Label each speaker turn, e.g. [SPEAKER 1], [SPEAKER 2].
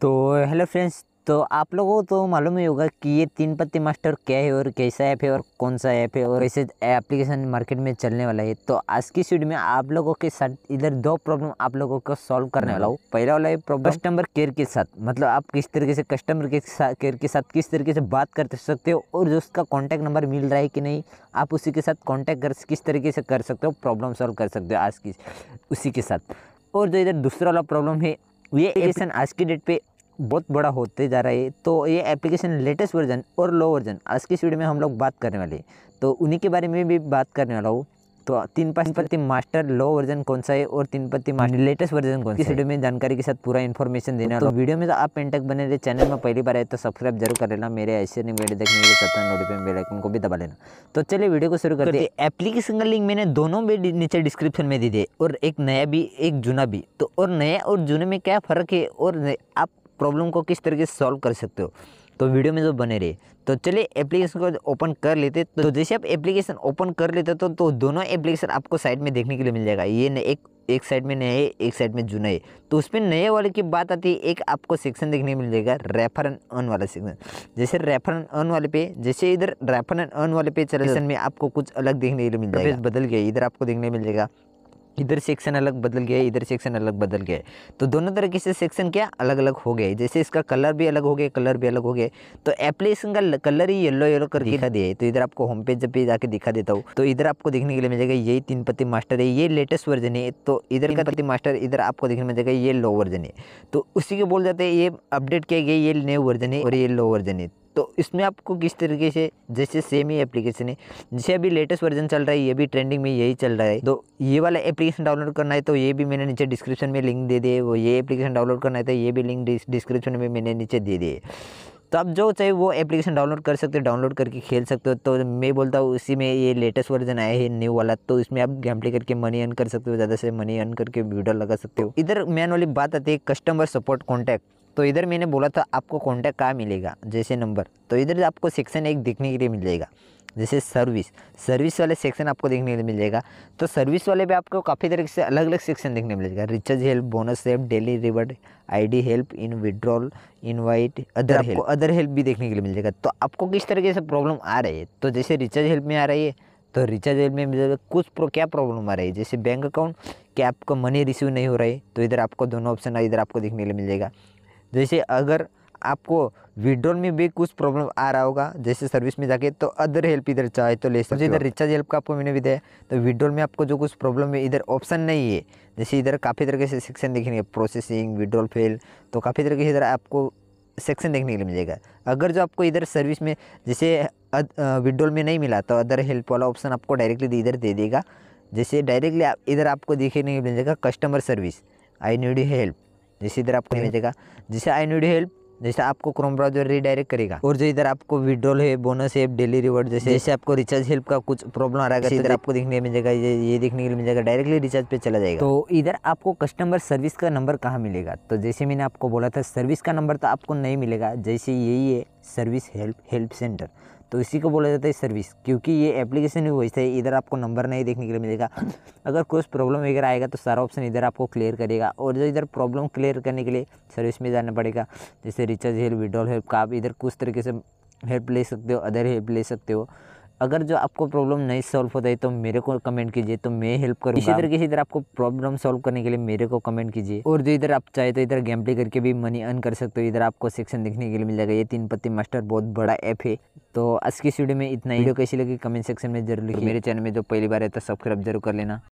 [SPEAKER 1] तो hello friends तो आप लोगों को तो मालूम ही होगा कि ये तीन पत्ते मास्टर क्या है और कैसा ऐप है और कौन सा ऐप है और ऐसे एप्लीकेशन मार्केट में चलने वाला है तो आज की वीडियो में आप लोगों के साथ इधर दो प्रॉब्लम आप लोगों को सॉल्व करने वाला हूँ पहला वाला है प्रॉब्लम कस्टमर केयर के साथ मतलब आप किस तरीके से कस्टमर के साथ केयर के साथ किस तरीके से बात कर सकते हो और जो उसका कॉन्टैक्ट नंबर मिल रहा है कि नहीं आप उसी के साथ कॉन्टैक्ट कर किस तरीके से कर सकते हो प्रॉब्लम सॉल्व कर सकते हो आज की उसी के साथ और जो इधर दूसरा वाला प्रॉब्लम है ये एप्लीकेशन आज की डेट पे बहुत बड़ा होते जा रहा है तो ये एप्लीकेशन लेटेस्ट वर्जन और लो वर्जन आज की वीडियो में हम लोग बात करने वाले तो उन्हीं के बारे में भी बात करने वाला हूँ तो तीन पति मास्टर लो वर्जन कौन सा है और तीन पति मास्टर लेटेस्ट वर्जन कौन सा वीडियो में जानकारी के साथ पूरा इन्फॉर्मेशन देने तो वाला तो वीडियो में तो आप पेंटक बने रहे चैनल में पहली बार आए तो सब्सक्राइब जरूर कर लेना मेरे ऐसे नहीं वीडियो देखने के साथ नोटिफिकेशन बेल आइकन को भी दबा लेना तो चलिए वीडियो को शुरू कर दिए एप्लीकेशन का लिंक मैंने दोनों भी नीचे डिस्क्रिप्शन में दी दिए और एक नया भी एक जूना भी तो और नया और जूने में क्या फ़र्क है और आप प्रॉब्लम को किस तरीके से सॉल्व कर सकते हो तो वीडियो में जो बने रहे तो चलिए एप्लीकेशन को ओपन कर लेते तो जैसे आप एप्लीकेशन ओपन कर लेते तो, तो दोनों एप्लीकेशन आपको साइड में देखने के लिए मिल जाएगा ये न, एक एक साइड में नए एक साइड में है तो उसमें नए वाले की बात आती है एक आपको सेक्शन देखने मिल जाएगा रेफर एंड अर्न वाला सेक्शन जैसे रेफर एंड अर्न वाले पे जैसे इधर रेफर एंड अर्न वाले पे चलेक्शन में आपको कुछ अलग देखने के लिए मिल जाएगा बदल गया इधर आपको देखने मिल जाएगा इधर सेक्शन अलग बदल गया है इधर सेक्शन अलग बदल गया है तो दोनों तरीके से सेक्शन क्या अलग अलग हो गया है जैसे इसका कलर भी अलग हो गया कलर भी अलग हो गया तो एप्लीकेशन का कलर ही येलो येलो कर दिखा दिया है तो इधर आपको होम पेज भी जाके दिखा देता हूँ तो इधर आपको देखने के लिए मिलेगा ये तीन पति मास्टर है ये लेटेस्ट वर्जन है तो इधर का पति मास्टर इधर आपको देखने में मिलेगा ये लो वर्जन है तो उसी के बोल जाते हैं ये अपडेट किया गया ये न्यू वर्जन है और ये लो वर्जन है तो इसमें आपको किस तरीके से जैसे सेम ही एप्लीकेशन है जैसे अभी लेटेस्ट वर्जन चल रहा है ये भी ट्रेंडिंग में यही चल रहा है तो ये वाला एप्लीकेशन डाउनलोड करना है तो ये भी मैंने नीचे डिस्क्रिप्शन में लिंक दे दिए वो ये एप्लीकेशन डाउनलोड करना है तो ये भी लिंक डिस्क्रिप्शन में मैंने नीचे दे दिए तो आप जो चाहे वो एप्लीकेशन डाउनलोड कर सकते हो डाउनलोड करके खेल सकते हो तो मैं बोलता हूँ उसी में ये लेटेस्ट वर्जन आया है न्यू वाला तो इसमें आप गेम प्ले करके मनी अर्न कर सकते हो ज़्यादा से मनी अर्न करके वीडियो लगा सकते हो इधर मेन वाली बात आती है कस्टमर सपोर्ट कॉन्टैक्ट तो इधर मैंने बोला था आपको कॉन्टैक्ट कहाँ मिलेगा जैसे नंबर तो इधर आपको सेक्शन एक देखने के लिए मिल जाएगा जैसे सर्विस सर्विस वाले सेक्शन आपको देखने के लिए मिल जाएगा तो सर्विस वाले भी आपको काफ़ी तरीके से अलग अलग सेक्शन देखने मिल जाएगा recharge help bonus help daily reward ID help in withdrawal invite other help other help भी देखने के लिए मिल जाएगा तो आपको किस तरीके से प्रॉब्लम आ रही है तो जैसे रिचार्ज हेल्प में आ रही है तो रिचार्ज हेल्प में मिल कुछ प्रो क्या प्रॉब्लम आ रही है जैसे बैंक अकाउंट क्या आपको मनी रिसीव नहीं हो रही है तो इधर आपको दोनों ऑप्शन इधर आपको देखने के लिए मिल जाएगा जैसे अगर आपको विड्रॉल में भी कुछ प्रॉब्लम आ रहा होगा जैसे सर्विस में जाके तो अदर हेल्प इधर चाहे तो ले सकते इधर रिचार्ज हेल्प का आपको मैंने भी दिया तो विड्रॉल में आपको जो कुछ प्रॉब्लम है इधर ऑप्शन नहीं है जैसे इधर काफ़ी तरह के सेक्शन देखेंगे प्रोसेसिंग विड्रॉल फेल तो काफ़ी तरह के इधर आपको सेक्शन देखने के लिए मिलेगा अगर जो आपको इधर सर्विस में जैसे विड्रॉल में नहीं मिला तो अदर हेल्प वाला ऑप्शन आपको डायरेक्टली इधर दे देगा जैसे डायरेक्टली आप इधर आपको देखने के लिए मिल जाएगा customer service I need help जैसे इधर आपको भेजेगा जैसे आई नीड हेल्प जैसे आपको क्रोम ब्राउजर रीडायरेक्ट करेगा और जो इधर आपको विड्रॉल है बोनस है डेली रिवॉर्ड जैसे जैसे आपको रिचार्ज हेल्प का कुछ प्रॉब्लम आ रहा है तो इधर आपको देखने मिल जाएगा ये ये देखने के लिए मिल जाएगा डायरेक्टली रिचार्ज पे चला जाएगा तो इधर आपको कस्टमर सर्विस का नंबर कहाँ मिलेगा तो जैसे मैंने आपको बोला था सर्विस का नंबर तो आपको नहीं मिलेगा जैसे यही है सर्विस हेल्प हेल्प सेंटर तो इसी को बोला जाता है सर्विस क्योंकि ये एप्लीकेशन ही वैसे है इधर आपको नंबर नहीं देखने के लिए मिलेगा अगर कुछ प्रॉब्लम वगैरह आएगा तो सारा ऑप्शन इधर आपको क्लियर करेगा और जो इधर प्रॉब्लम क्लियर करने के लिए सर्विस में जाना पड़ेगा जैसे रिचार्ज हेल्प विड्रॉल हेल्प का आप इधर कुछ तरीके से हेल्प ले सकते हो अदर हेल्प ले सकते हो अगर जो आपको प्रॉब्लम नहीं सॉल्व होता है तो मेरे को कमेंट कीजिए तो मैं हेल्प करूँ इसी तरीके से इधर आपको प्रॉब्लम सॉल्व करने के लिए मेरे को कमेंट कीजिए और जो इधर आप चाहे तो इधर गेम प्ले करके भी मनी अर्न कर सकते हो इधर आपको सेक्शन देखने के लिए मिल जाएगा ये तीन पत्ती मास्टर बहुत बड़ा ऐप है तो आज की वीडियो में इतना ही कैसी लगी कमेंट सेक्शन में जरूर लिखिए मेरे चैनल में जो पहली बार है तो सब्सक्राइब जरूर कर लेना